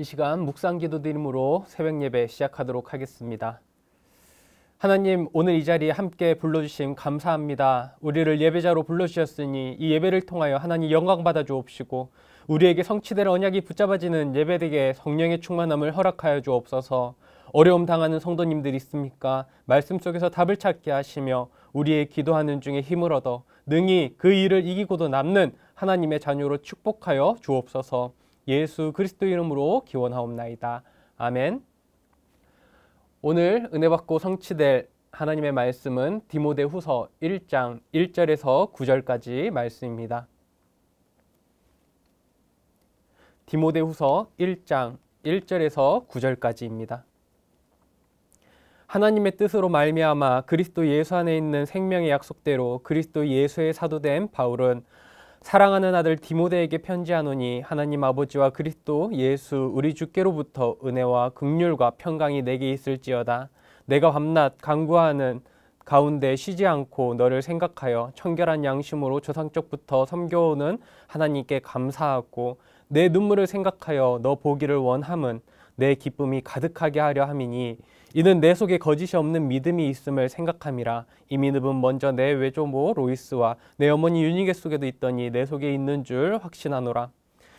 이 시간 묵상 기도 드림으로 새벽 예배 시작하도록 하겠습니다. 하나님 오늘 이 자리에 함께 불러주심 감사합니다. 우리를 예배자로 불러주셨으니 이 예배를 통하여 하나님 영광 받아 주옵시고 우리에게 성취될 언약이 붙잡아지는 예배되게 성령의 충만함을 허락하여 주옵소서 어려움 당하는 성도님들 있습니까? 말씀 속에서 답을 찾게 하시며 우리의 기도하는 중에 힘을 얻어 능히 그 일을 이기고도 남는 하나님의 자녀로 축복하여 주옵소서 예수 그리스도 이름으로 기원하옵나이다. 아멘. 오늘 은혜 받고 성취될 하나님의 말씀은 디모데후서 1장 1절에서 9절까지 말씀입니다. 디모데후서 1장 1절에서 9절까지입니다. 하나님의 뜻으로 말미암아 그리스도 예수 안에 있는 생명의 약속대로 그리스도 예수의 사도된 바울은 사랑하는 아들 디모데에게 편지하노니 하나님 아버지와 그리스도 예수 우리 주께로부터 은혜와 긍휼과 평강이 내게 있을지어다 내가 밤낮 간구하는 가운데 쉬지 않고 너를 생각하여 청결한 양심으로 조상적부터 섬겨오는 하나님께 감사하고 내 눈물을 생각하여 너 보기를 원함은 내 기쁨이 가득하게 하려 함이니 이는 내 속에 거짓이 없는 믿음이 있음을 생각함이라 이 믿음은 먼저 내 외조모 로이스와 내 어머니 유니게 속에도 있더니 내 속에 있는 줄 확신하노라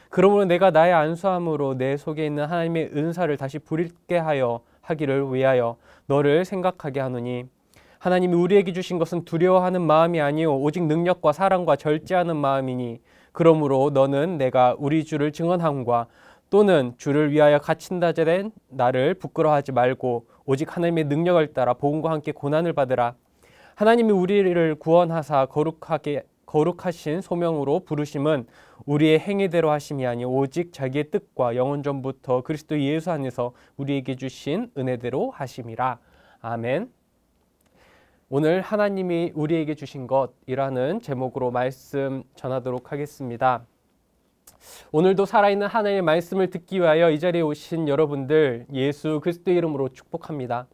그러므로 내가 나의 안수함으로 내 속에 있는 하나님의 은사를 다시 부릴게 하여 하기를 위하여 너를 생각하게 하노니 하나님이 우리에게 주신 것은 두려워하는 마음이 아니오 오직 능력과 사랑과 절제하는 마음이니 그러므로 너는 내가 우리 주를 증언함과 또는 주를 위하여 갇힌다 된 나를 부끄러워하지 말고 오직 하나님의 능력을 따라 복음과 함께 고난을 받으라. 하나님이 우리를 구원하사 거룩하게 거룩하신 소명으로 부르심은 우리의 행위대로 하심이 아니 오직 자기의 뜻과 영원 전부터 그리스도 예수 안에서 우리에게 주신 은혜대로 하심이라. 아멘. 오늘 하나님이 우리에게 주신 것이라는 제목으로 말씀 전하도록 하겠습니다. 오늘도 살아있는 하나님의 말씀을 듣기 위하여 이 자리에 오신 여러분들 예수 그리스도 이름으로 축복합니다.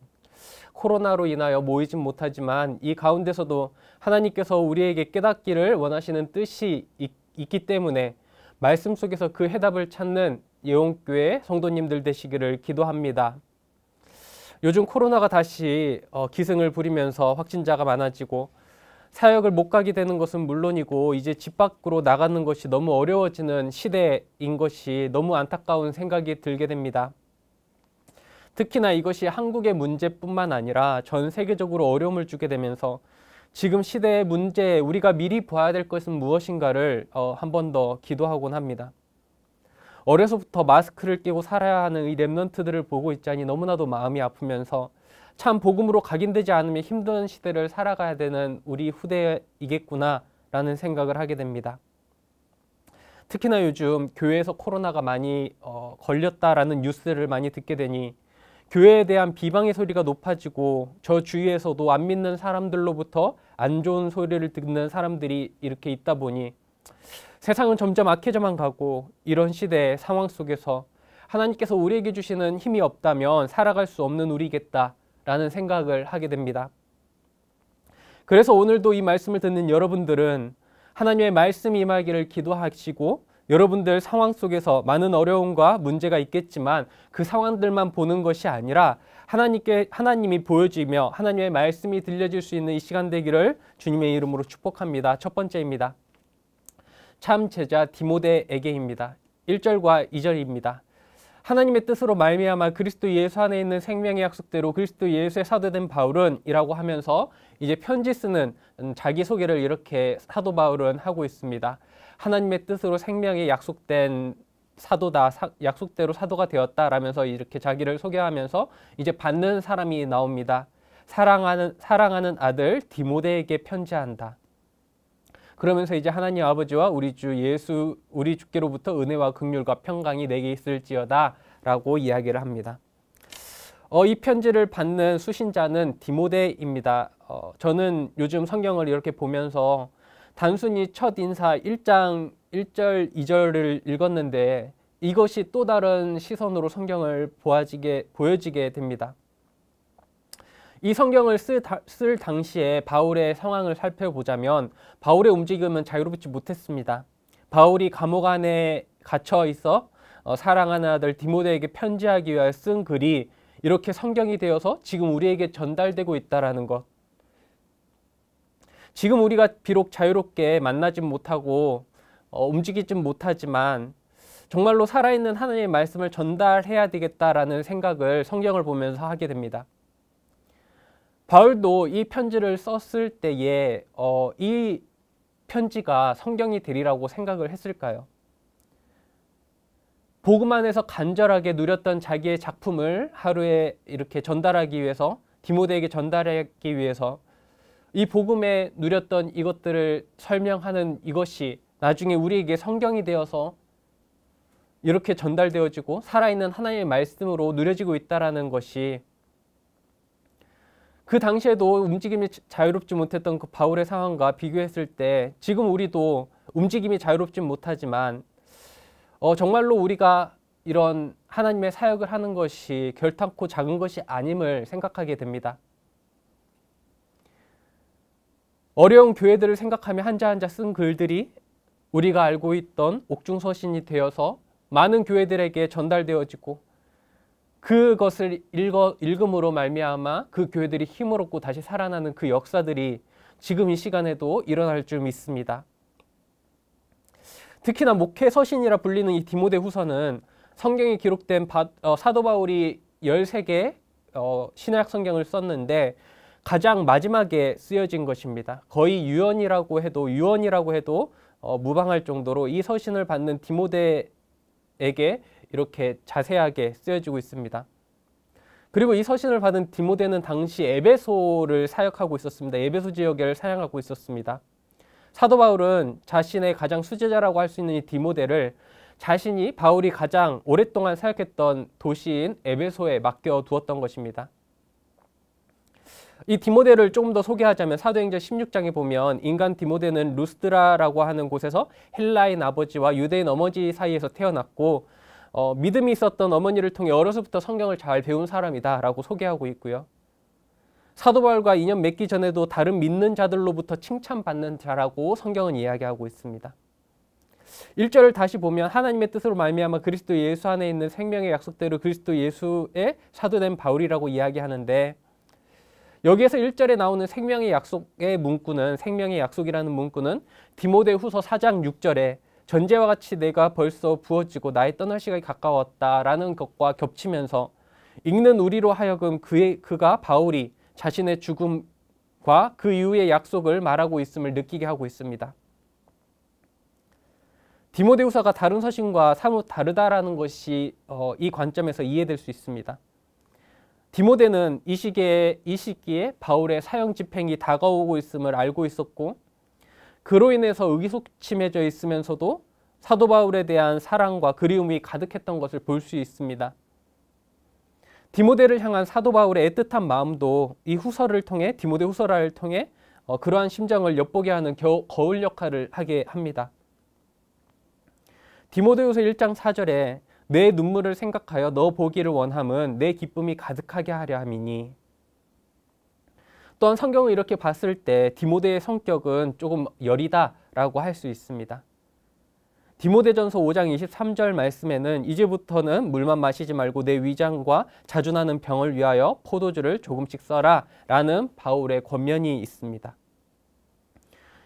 코로나로 인하여 모이진 못하지만 이 가운데서도 하나님께서 우리에게 깨닫기를 원하시는 뜻이 있, 있기 때문에 말씀 속에서 그 해답을 찾는 예원교회 성도님들 되시기를 기도합니다. 요즘 코로나가 다시 어, 기승을 부리면서 확진자가 많아지고 사역을 못 가게 되는 것은 물론이고 이제 집 밖으로 나가는 것이 너무 어려워지는 시대인 것이 너무 안타까운 생각이 들게 됩니다. 특히나 이것이 한국의 문제뿐만 아니라 전 세계적으로 어려움을 주게 되면서 지금 시대의 문제 에 우리가 미리 봐야 될 것은 무엇인가를 어, 한번 더 기도하곤 합니다. 어려서부터 마스크를 끼고 살아야 하는 이 랩런트들을 보고 있자니 너무나도 마음이 아프면서 참 복음으로 각인되지 않으면 힘든 시대를 살아가야 되는 우리 후대이겠구나라는 생각을 하게 됩니다. 특히나 요즘 교회에서 코로나가 많이 어, 걸렸다라는 뉴스를 많이 듣게 되니 교회에 대한 비방의 소리가 높아지고 저 주위에서도 안 믿는 사람들로부터 안 좋은 소리를 듣는 사람들이 이렇게 있다 보니 세상은 점점 악해져만 가고 이런 시대의 상황 속에서 하나님께서 우리에게 주시는 힘이 없다면 살아갈 수 없는 우리겠다. 라는 생각을 하게 됩니다. 그래서 오늘도 이 말씀을 듣는 여러분들은 하나님의 말씀 이 임하기를 기도하시고 여러분들 상황 속에서 많은 어려움과 문제가 있겠지만 그 상황들만 보는 것이 아니라 하나님께 하나님이 보여지며 하나님의 말씀이 들려질 수 있는 이 시간 되기를 주님의 이름으로 축복합니다. 첫 번째입니다. 참 제자 디모데에게입니다. 1절과 2절입니다. 하나님의 뜻으로 말미암아 그리스도 예수 안에 있는 생명의 약속대로 그리스도 예수의 사도된 바울은 이라고 하면서 이제 편지 쓰는 자기 소개를 이렇게 사도 바울은 하고 있습니다. 하나님의 뜻으로 생명의 약속된 사도다 사, 약속대로 사도가 되었다라면서 이렇게 자기를 소개하면서 이제 받는 사람이 나옵니다. 사랑하는 사랑하는 아들 디모데에게 편지한다. 그러면서 이제 하나님 아버지와 우리 주 예수 우리 주께로부터 은혜와 긍휼과 평강이 내게 있을지어다라고 이야기를 합니다. 어, 이 편지를 받는 수신자는 디모데입니다. 어, 저는 요즘 성경을 이렇게 보면서 단순히 첫 인사 1장 1절 2절을 읽었는데 이것이 또 다른 시선으로 성경을 보아지게, 보여지게 됩니다. 이 성경을 쓸, 쓸 당시에 바울의 상황을 살펴보자면 바울의 움직임은 자유롭지 못했습니다. 바울이 감옥 안에 갇혀 있어 어, 사랑하는 아들 디모데에게 편지하기 위하쓴 글이 이렇게 성경이 되어서 지금 우리에게 전달되고 있다라는 것. 지금 우리가 비록 자유롭게 만나진 못하고 어, 움직이진 못하지만 정말로 살아있는 하나님의 말씀을 전달해야 되겠다라는 생각을 성경을 보면서 하게 됩니다. 바울도 이 편지를 썼을 때에 어, 이 편지가 성경이 되리라고 생각을 했을까요? 복음 안에서 간절하게 누렸던 자기의 작품을 하루에 이렇게 전달하기 위해서 디모데에게 전달하기 위해서 이 복음에 누렸던 이것들을 설명하는 이것이 나중에 우리에게 성경이 되어서 이렇게 전달되어지고 살아있는 하나님의 말씀으로 누려지고 있다라는 것이 그 당시에도 움직임이 자유롭지 못했던 그 바울의 상황과 비교했을 때 지금 우리도 움직임이 자유롭지 못하지만 어, 정말로 우리가 이런 하나님의 사역을 하는 것이 결탄코 작은 것이 아님을 생각하게 됩니다. 어려운 교회들을 생각하며 한자 한자 쓴 글들이 우리가 알고 있던 옥중서신이 되어서 많은 교회들에게 전달되어지고 그것을 읽어, 읽음으로 말미암아 그 교회들이 힘을 얻고 다시 살아나는 그 역사들이 지금 이 시간에도 일어날 줄 믿습니다. 특히나 목회 서신이라 불리는 이 디모데 후서는 성경에 기록된 바, 어, 사도 바울이 13개 어, 신약 성경을 썼는데 가장 마지막에 쓰여진 것입니다. 거의 유언이라고 해도 유언이라고 해도 어, 무방할 정도로 이 서신을 받는 디모데에게 이렇게 자세하게 쓰여지고 있습니다. 그리고 이 서신을 받은 디모데는 당시 에베소를 사역하고 있었습니다. 에베소 지역을 사양하고 있었습니다. 사도 바울은 자신의 가장 수제자라고 할 수 있는 이 디모데를 자신이 바울이 가장 오랫동안 사역했던 도시인 에베소에 맡겨 두었던 것입니다. 이 디모데를 조금 더 소개하자면 사도행전 16장에 보면 인간 디모데는 루스드라라고 하는 곳에서 헬라인 아버지와 유대인 어머니 사이에서 태어났고 어, 믿음이 있었던 어머니를 통해 어려서부터 성경을 잘 배운 사람이다라고 소개하고 있고요. 사도바울과 인연 맺기 전에도 다른 믿는 자들로부터 칭찬받는 자라고 성경은 이야기하고 있습니다. 1절을 다시 보면 하나님의 뜻으로 말미암아 그리스도 예수 안에 있는 생명의 약속대로 그리스도 예수의 사도된 바울이라고 이야기하는데 여기에서 1절에 나오는 생명의 약속의 문구는 생명의 약속이라는 문구는 디모데후서 4장 6절에 전제와 같이 내가 벌써 부어지고 나의 떠날 시간이 가까웠다라는 것과 겹치면서 읽는 우리로 하여금 그의, 그가 바울이 자신의 죽음과 그 이후의 약속을 말하고 있음을 느끼게 하고 있습니다. 디모데후서가 다른 서신과 사뭇 다르다라는 것이 어, 이 관점에서 이해될 수 있습니다. 디모데는 이 시기에, 이 시기에 바울의 사형 집행이 다가오고 있음을 알고 있었고 그로 인해서 의기소침해져 있으면서도 사도 바울에 대한 사랑과 그리움이 가득했던 것을 볼 수 있습니다. 디모데를 향한 사도 바울의 애틋한 마음도 이 후서를 통해 디모데 후서를 통해 어, 그러한 심정을 엿보게 하는 겨, 거울 역할을 하게 합니다. 디모데후서 1장 4절에 내 눈물을 생각하여 너 보기를 원함은 내 기쁨이 가득하게 하려 함이니 또한 성경을 이렇게 봤을 때 디모데의 성격은 조금 여리다라고 할 수 있습니다. 디모데전서 5장 23절 말씀에는 이제부터는 물만 마시지 말고 내 위장과 자주 나는 병을 위하여 포도주를 조금씩 써라 라는 바울의 권면이 있습니다.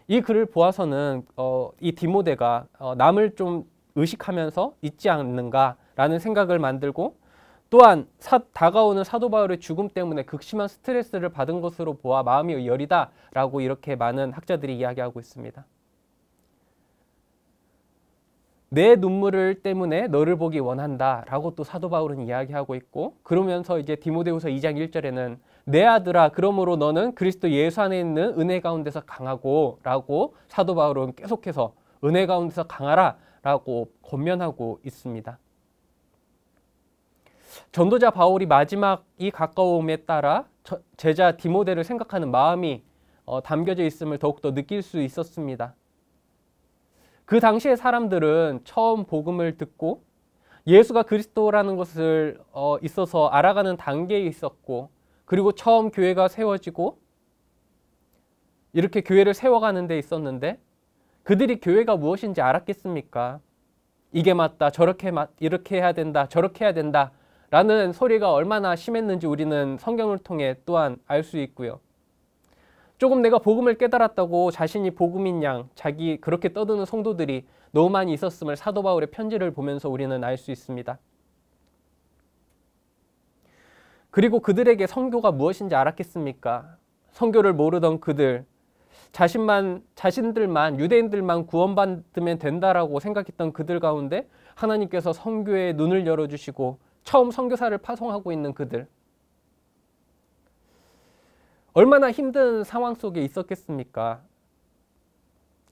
이 글을 보아서는 어, 이 디모데가 어, 남을 좀 의식하면서 있지 않는가라는 생각을 만들고 또한 사, 다가오는 사도 바울의 죽음 때문에 극심한 스트레스를 받은 것으로 보아 마음이 열리다라고 이렇게 많은 학자들이 이야기하고 있습니다. 내 눈물을 때문에 너를 보기 원한다라고 또 사도 바울은 이야기하고 있고 그러면서 이제 디모데후서 2장 1절에는 내 아들아 그러므로 너는 그리스도 예수 안에 있는 은혜 가운데서 강하고라고 사도 바울은 계속해서 은혜 가운데서 강하라라고 권면하고 있습니다. 전도자 바울이 마지막이 가까움에 따라 제자 디모데를 생각하는 마음이 어, 담겨져 있음을 더욱더 느낄 수 있었습니다. 그 당시의 사람들은 처음 복음을 듣고 예수가 그리스도라는 것을 어, 있어서 알아가는 단계에 있었고 그리고 처음 교회가 세워지고 이렇게 교회를 세워가는 데 있었는데 그들이 교회가 무엇인지 알았겠습니까? 이게 맞다, 저렇게 맞, 이렇게 해야 된다, 저렇게 해야 된다 라는 소리가 얼마나 심했는지 우리는 성경을 통해 또한 알 수 있고요. 조금 내가 복음을 깨달았다고 자신이 복음인 양 자기 그렇게 떠드는 성도들이 너무 많이 있었음을 사도 바울의 편지를 보면서 우리는 알 수 있습니다. 그리고 그들에게 성교가 무엇인지 알았겠습니까? 성교를 모르던 그들 자신만 자신들만 유대인들만 구원받으면 된다라고 생각했던 그들 가운데 하나님께서 성교의 눈을 열어 주시고 처음 선교사를 파송하고 있는 그들 얼마나 힘든 상황 속에 있었겠습니까?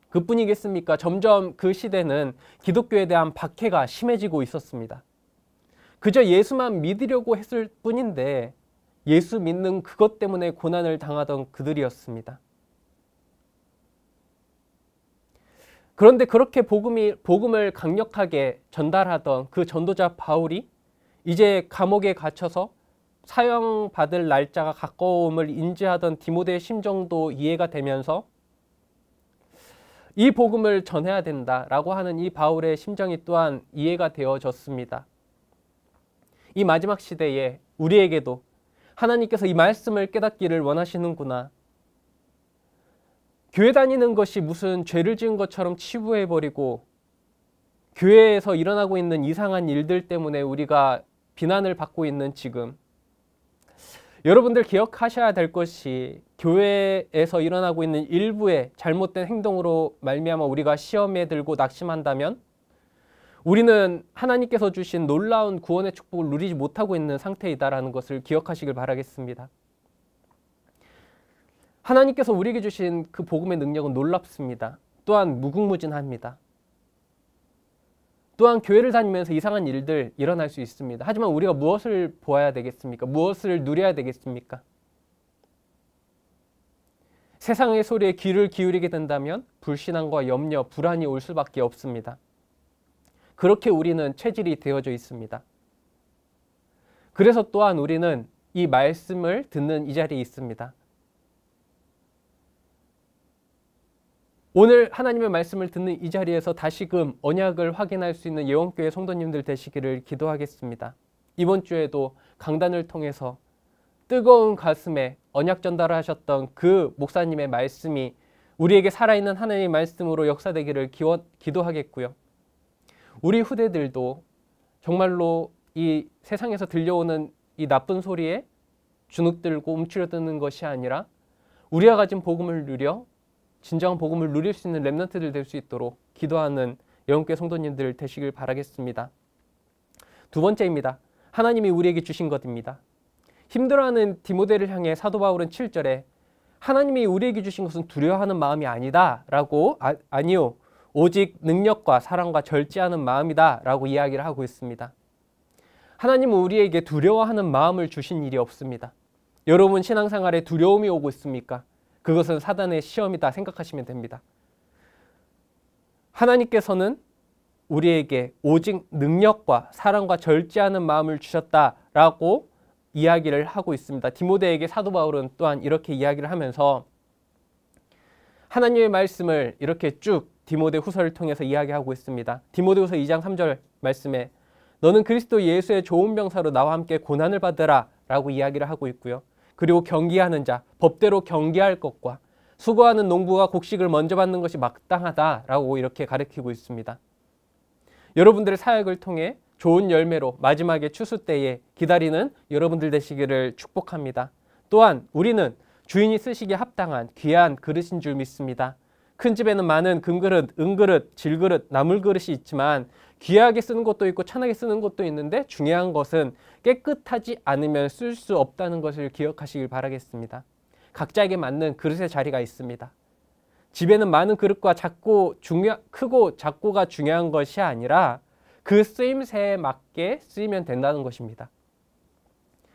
그뿐이겠습니까? 점점 그 시대는 기독교에 대한 박해가 심해지고 있었습니다. 그저 예수만 믿으려고 했을 뿐인데 예수 믿는 그것 때문에 고난을 당하던 그들이었습니다. 그런데 그렇게 복음이, 복음을 강력하게 전달하던 그 전도자 바울이 이제 감옥에 갇혀서 사형받을 날짜가 가까움을 인지하던 디모데의 심정도 이해가 되면서 이 복음을 전해야 된다라고 하는 이 바울의 심정이 또한 이해가 되어졌습니다. 이 마지막 시대에 우리에게도 하나님께서 이 말씀을 깨닫기를 원하시는구나. 교회 다니는 것이 무슨 죄를 지은 것처럼 치부해버리고 교회에서 일어나고 있는 이상한 일들 때문에 우리가 비난을 받고 있는 지금 여러분들 기억하셔야 될 것이 교회에서 일어나고 있는 일부의 잘못된 행동으로 말미암아 우리가 시험에 들고 낙심한다면 우리는 하나님께서 주신 놀라운 구원의 축복을 누리지 못하고 있는 상태이다라는 것을 기억하시길 바라겠습니다. 하나님께서 우리에게 주신 그 복음의 능력은 놀랍습니다. 또한 무궁무진합니다. 또한 교회를 다니면서 이상한 일들 일어날 수 있습니다. 하지만 우리가 무엇을 보아야 되겠습니까? 무엇을 누려야 되겠습니까? 세상의 소리에 귀를 기울이게 된다면 불신앙과 염려, 불안이 올 수밖에 없습니다. 그렇게 우리는 체질이 되어져 있습니다. 그래서 또한 우리는 이 말씀을 듣는 이 자리에 있습니다. 오늘 하나님의 말씀을 듣는 이 자리에서 다시금 언약을 확인할 수 있는 예원교회 성도님들 되시기를 기도하겠습니다. 이번 주에도 강단을 통해서 뜨거운 가슴에 언약 전달하셨던 그 목사님의 말씀이 우리에게 살아있는 하나님의 말씀으로 역사되기를 기원, 기도하겠고요. 우리 후대들도 정말로 이 세상에서 들려오는 이 나쁜 소리에 주눅들고 움츠려드는 것이 아니라 우리가 가진 복음을 누려 진정한 복음을 누릴 수 있는 렘넌트들 될 수 있도록 기도하는 영국계 성도님들 되시길 바라겠습니다. 두 번째입니다. 하나님이 우리에게 주신 것입니다. 힘들어하는 디모데를 향해 사도 바울은 7절에 하나님이 우리에게 주신 것은 두려워하는 마음이 아니다라고 아, 니요 오직 능력과 사랑과 절제하는 마음이다라고 이야기를 하고 있습니다. 하나님은 우리에게 두려워하는 마음을 주신 일이 없습니다. 여러분 신앙생활에 두려움이 오고 있습니까? 그것은 사단의 시험이다 생각하시면 됩니다. 하나님께서는 우리에게 오직 능력과 사랑과 절제하는 마음을 주셨다라고 이야기를 하고 있습니다. 디모데에게 사도 바울은 또한 이렇게 이야기를 하면서 하나님의 말씀을 이렇게 쭉 디모데 후서를 통해서 이야기하고 있습니다. 디모데 후서 2장 3절 말씀에 너는 그리스도 예수의 좋은 병사로 나와 함께 고난을 받으라 라고 이야기를 하고 있고요. 그리고 경기하는 자 법대로 경기할 것과 수고하는 농부가 곡식을 먼저 받는 것이 마땅하다라고 이렇게 가르치고 있습니다. 여러분들의 사역을 통해 좋은 열매로 마지막에 추수 때에 기다리는 여러분들 되시기를 축복합니다. 또한 우리는 주인이 쓰시기에 합당한 귀한 그릇인 줄 믿습니다. 큰 집에는 많은 금그릇, 은그릇, 질그릇, 나물그릇이 있지만 귀하게 쓰는 것도 있고 찬하게 쓰는 것도 있는데 중요한 것은 깨끗하지 않으면 쓸 수 없다는 것을 기억하시길 바라겠습니다. 각자에게 맞는 그릇의 자리가 있습니다. 집에는 많은 그릇과 작고 중요 크고 작고가 중요한 것이 아니라 그 쓰임새에 맞게 쓰이면 된다는 것입니다.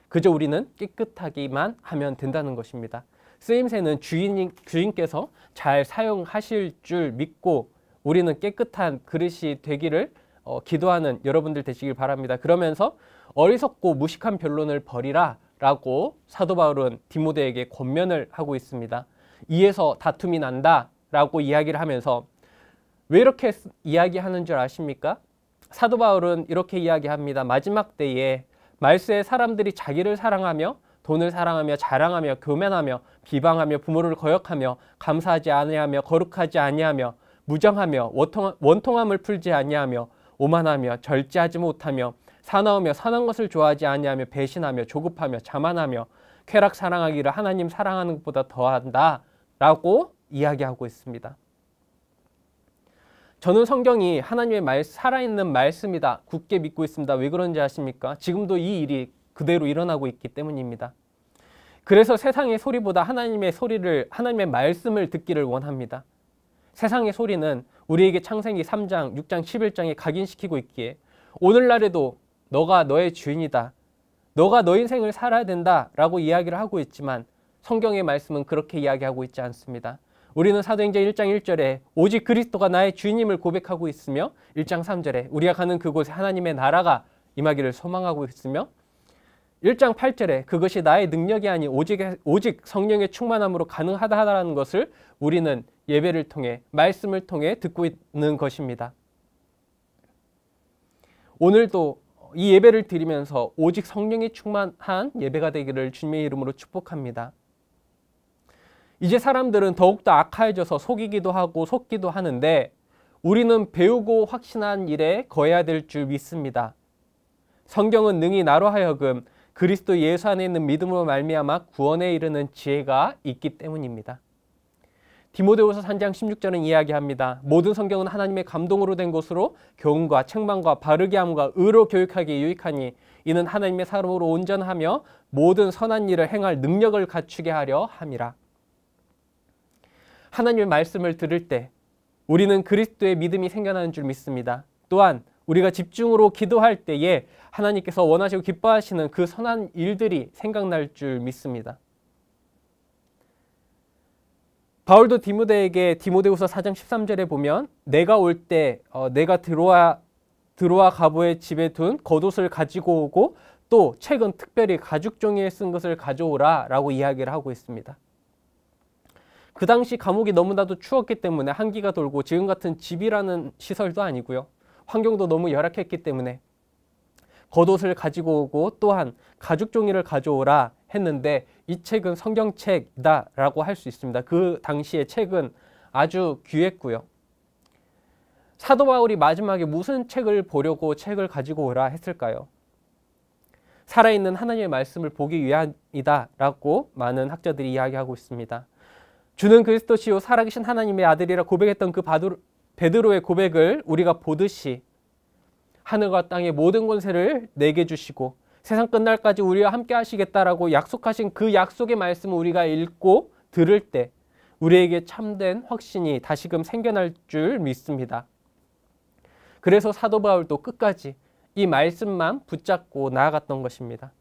그저 우리는 깨끗하기만 하면 된다는 것입니다. 쓰임새는 주인, 주인께서 잘 사용하실 줄 믿고 우리는 깨끗한 그릇이 되기를 어, 기도하는 여러분들 되시길 바랍니다. 그러면서 어리석고 무식한 변론을 버리라 라고 사도 바울은 디모데에게 권면을 하고 있습니다. 이에서 다툼이 난다 라고 이야기를 하면서 왜 이렇게 이야기하는 줄 아십니까? 사도 바울은 이렇게 이야기합니다. 마지막 때에 말세에 사람들이 자기를 사랑하며 돈을 사랑하며 자랑하며 교만하며 비방하며 부모를 거역하며 감사하지 아니하며 거룩하지 아니하며 무정하며 원통함을 풀지 아니하며 오만하며 절제하지 못하며 사나우며 사는 것을 좋아하지 아니하며 배신하며 조급하며 자만하며 쾌락 사랑하기를 하나님 사랑하는 것보다 더한다 라고 이야기하고 있습니다. 저는 성경이 하나님의 말, 살아있는 말씀이다. 굳게 믿고 있습니다. 왜 그런지 아십니까? 지금도 이 일이 그대로 일어나고 있기 때문입니다. 그래서 세상의 소리보다 하나님의 소리를 하나님의 말씀을 듣기를 원합니다. 세상의 소리는 우리에게 창세기 3장, 6장, 11장에 각인시키고 있기에 오늘날에도 너가 너의 주인이다. 너가 너 인생을 살아야 된다라고 이야기를 하고 있지만 성경의 말씀은 그렇게 이야기하고 있지 않습니다. 우리는 사도행전 1장 1절에 오직 그리스도가 나의 주인임을 고백하고 있으며 1장 3절에 우리가 가는 그곳에 하나님의 나라가 임하기를 소망하고 있으며 1장 8절에 그것이 나의 능력이 아니 오직, 오직 성령의 충만함으로 가능하다라는 하다 것을 우리는 예배를 통해 말씀을 통해 듣고 있는 것입니다. 오늘도 이 예배를 드리면서 오직 성령이 충만한 예배가 되기를 주님의 이름으로 축복합니다. 이제 사람들은 더욱더 악화해져서 속이기도 하고 속기도 하는데 우리는 배우고 확신한 일에 거해야 될 줄 믿습니다. 성경은 능히 나로 하여금 그리스도 예수 안에 있는 믿음으로 말미암아 구원에 이르는 지혜가 있기 때문입니다. 디모데후서 3장 16절은 이야기합니다. 모든 성경은 하나님의 감동으로 된 것으로 교훈과 책망과 바르게 함과 의로 교육하기에 유익하니 이는 하나님의 사람으로 온전하며 모든 선한 일을 행할 능력을 갖추게 하려 함이라. 하나님의 말씀을 들을 때 우리는 그리스도의 믿음이 생겨나는 줄 믿습니다. 또한 우리가 집중으로 기도할 때에 하나님께서 원하시고 기뻐하시는 그 선한 일들이 생각날 줄 믿습니다. 바울도 디모데에게 디모데후서 4장 13절에 보면 내가 올때 어, 내가 들어와 들어와 가보의 집에 둔 겉옷을 가지고 오고 또 최근 특별히 가죽 종이에 쓴 것을 가져오라 라고 이야기를 하고 있습니다. 그 당시 감옥이 너무나도 추웠기 때문에 한기가 돌고 지금 같은 집이라는 시설도 아니고요. 환경도 너무 열악했기 때문에 겉옷을 가지고 오고 또한 가죽 종이를 가져오라 했는데 이 책은 성경책이다라고 할 수 있습니다. 그 당시의 책은 아주 귀했고요. 사도 바울이 마지막에 무슨 책을 보려고 책을 가지고 오라 했을까요? 살아있는 하나님의 말씀을 보기 위함이다라고 많은 학자들이 이야기하고 있습니다. 주는 그리스도시요 살아계신 하나님의 아들이라 고백했던 그 바도, 베드로의 고백을 우리가 보듯이 하늘과 땅의 모든 권세를 내게 주시고 세상 끝날까지 우리와 함께 하시겠다라고 약속하신 그 약속의 말씀을 우리가 읽고 들을 때 우리에게 참된 확신이 다시금 생겨날 줄 믿습니다. 그래서 사도 바울도 끝까지 이 말씀만 붙잡고 나아갔던 것입니다.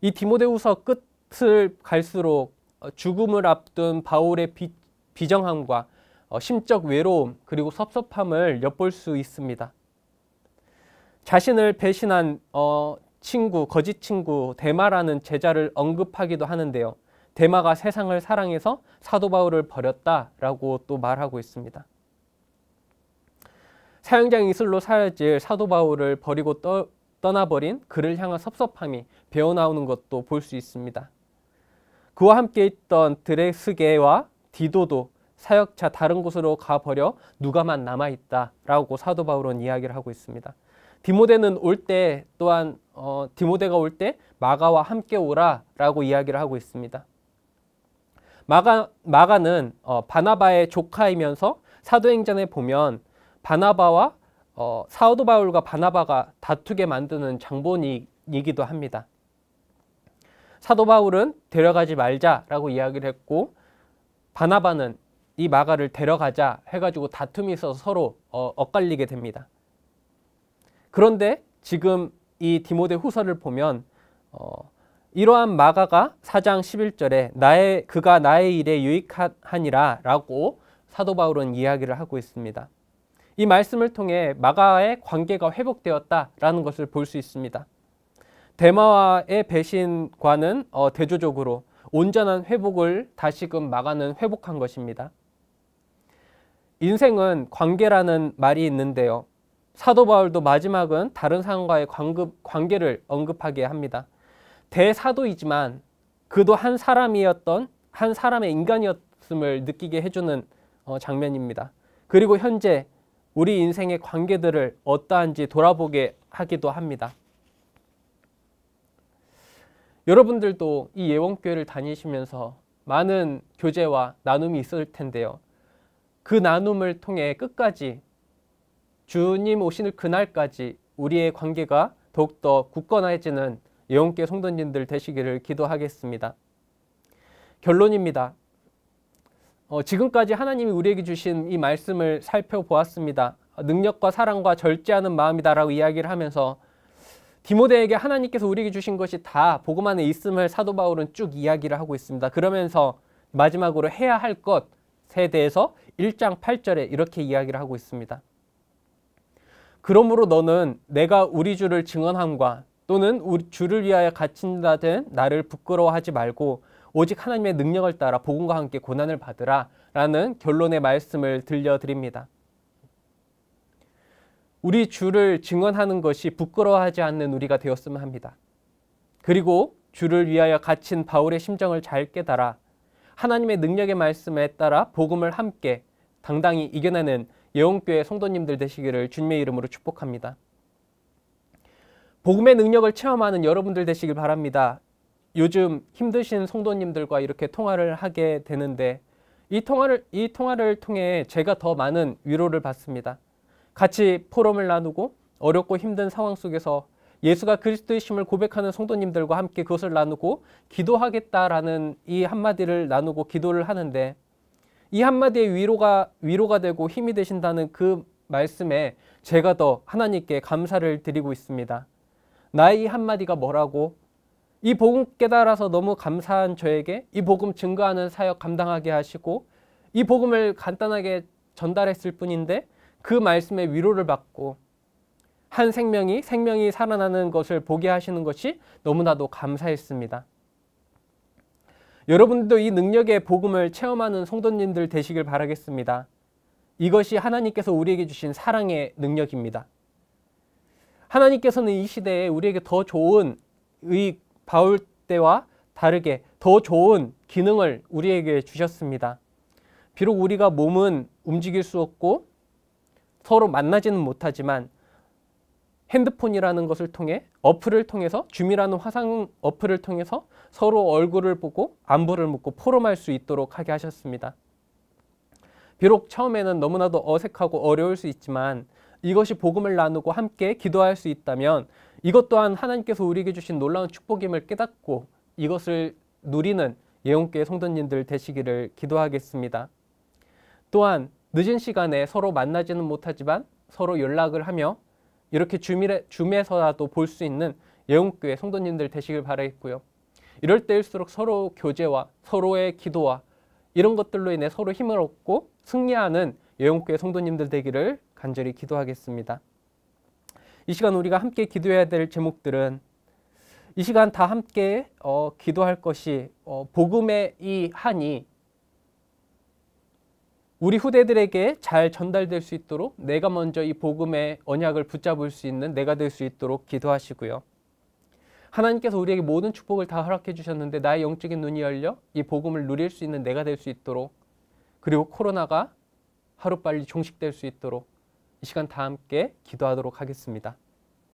이 디모데후서 끝을 갈수록 죽음을 앞둔 바울의 비, 비정함과 어, 심적 외로움 그리고 섭섭함을 엿볼 수 있습니다. 자신을 배신한 어, 친구, 거짓 친구 대마라는 제자를 언급하기도 하는데요. 대마가 세상을 사랑해서 사도 바울을 버렸다라고 또 말하고 있습니다. 사형장 이슬로 사라질 사도 바울을 버리고 떠, 떠나버린 그를 향한 섭섭함이 배어나오는 것도 볼 수 있습니다. 그와 함께 있던 드레스게와 디도도 사역자 다른 곳으로 가버려 누가만 남아있다 라고 사도 바울은 이야기를 하고 있습니다. 디모데는 올 때 또한 어, 디모데가 올 때 마가와 함께 오라 라고 이야기를 하고 있습니다. 마가, 마가는 어, 바나바의 조카이면서 사도행전에 보면 바나바와 어, 사도 바울과 바나바가 다투게 만드는 장본이기도 합니다. 사도 바울은 데려가지 말자라고 이야기를 했고 바나바는 이 마가를 데려가자 해가지고 다툼이 있어서 서로 어, 엇갈리게 됩니다. 그런데 지금 이 디모데 후서를 보면 어, 이러한 마가가 사장 11절에 나의 그가 나의 일에 유익하니라라고 사도 바울은 이야기를 하고 있습니다. 이 말씀을 통해 마가의 관계가 회복되었다라는 것을 볼 수 있습니다. 대마와의 배신과는 어, 대조적으로 온전한 회복을 다시금 마가는 회복한 것입니다. 인생은 관계라는 말이 있는데요. 사도 바울도 마지막은 다른 사람과의 관계를 언급하게 합니다. 대사도이지만 그도 한 사람이었던 한 사람의 인간이었음을 느끼게 해주는 어, 장면입니다. 그리고 현재 우리 인생의 관계들을 어떠한지 돌아보게 하기도 합니다. 여러분들도 이 예원교회를 다니시면서 많은 교제와 나눔이 있을 텐데요. 그 나눔을 통해 끝까지 주님 오시는 그날까지 우리의 관계가 더욱더 굳건해지는 예언께송도님들 되시기를 기도하겠습니다. 결론입니다. 어, 지금까지 하나님이 우리에게 주신 이 말씀을 살펴보았습니다. 능력과 사랑과 절제하는 마음이다라고 이야기를 하면서 디모데에게 하나님께서 우리에게 주신 것이 다 복음 안에 있음을 사도 바울은 쭉 이야기를 하고 있습니다. 그러면서 마지막으로 해야 할 것에 대해서 1장 8절에 이렇게 이야기를 하고 있습니다. 그러므로 너는 내가 우리 주를 증언함과 또는 우리 주를 위하여 갇힌다 된 나를 부끄러워하지 말고 오직 하나님의 능력을 따라 복음과 함께 고난을 받으라 라는 결론의 말씀을 들려드립니다. 우리 주를 증언하는 것이 부끄러워하지 않는 우리가 되었으면 합니다. 그리고 주를 위하여 갇힌 바울의 심정을 잘 깨달아 하나님의 능력의 말씀에 따라 복음을 함께 당당히 이겨내는 예원교회 성도님들 되시기를 주님의 이름으로 축복합니다. 복음의 능력을 체험하는 여러분들 되시길 바랍니다. 요즘 힘드신 성도님들과 이렇게 통화를 하게 되는데 이 통화를 이 통화를 통해 제가 더 많은 위로를 받습니다. 같이 포럼을 나누고 어렵고 힘든 상황 속에서 예수가 그리스도의심을 고백하는 성도님들과 함께 그것을 나누고 기도하겠다라는 이 한마디를 나누고 기도를 하는데 이 한마디에 위로가 위로가 되고 힘이 되신다는 그 말씀에 제가 더 하나님께 감사를 드리고 있습니다. 나의 이 한마디가 뭐라고 이 복음 깨달아서 너무 감사한 저에게 이 복음 증거하는 사역 감당하게 하시고 이 복음을 간단하게 전달했을 뿐인데 그 말씀에 위로를 받고 한 생명이 생명이 살아나는 것을 보게 하시는 것이 너무나도 감사했습니다. 여러분도 이 능력의 복음을 체험하는 성도님들 되시길 바라겠습니다. 이것이 하나님께서 우리에게 주신 사랑의 능력입니다. 하나님께서는 이 시대에 우리에게 더 좋은 의 바울 때와 다르게 더 좋은 기능을 우리에게 주셨습니다. 비록 우리가 몸은 움직일 수 없고 서로 만나지는 못하지만 핸드폰이라는 것을 통해 어플을 통해서 줌이라는 화상 어플을 통해서 서로 얼굴을 보고 안부를 묻고 포럼할 수 있도록 하게 하셨습니다. 비록 처음에는 너무나도 어색하고 어려울 수 있지만 이것이 복음을 나누고 함께 기도할 수 있다면 이것 또한 하나님께서 우리에게 주신 놀라운 축복임을 깨닫고 이것을 누리는 예언교회 성도님들 되시기를 기도하겠습니다. 또한 늦은 시간에 서로 만나지는 못하지만 서로 연락을 하며 이렇게 줌에, 줌에서라도 볼 수 있는 예원교회 성도님들 되시길 바라겠고요. 이럴 때일수록 서로 교제와 서로의 기도와 이런 것들로 인해 서로 힘을 얻고 승리하는 예원교회 성도님들 되기를 간절히 기도하겠습니다. 이 시간 우리가 함께 기도해야 될 제목들은 이 시간 다 함께 어, 기도할 것이 어, 복음의 이 한이 우리 후대들에게 잘 전달될 수 있도록 내가 먼저 이 복음의 언약을 붙잡을 수 있는 내가 될 수 있도록 기도하시고요. 하나님께서 우리에게 모든 축복을 다 허락해 주셨는데 나의 영적인 눈이 열려 이 복음을 누릴 수 있는 내가 될 수 있도록 그리고 코로나가 하루빨리 종식될 수 있도록 이 시간 다 함께 기도하도록 하겠습니다.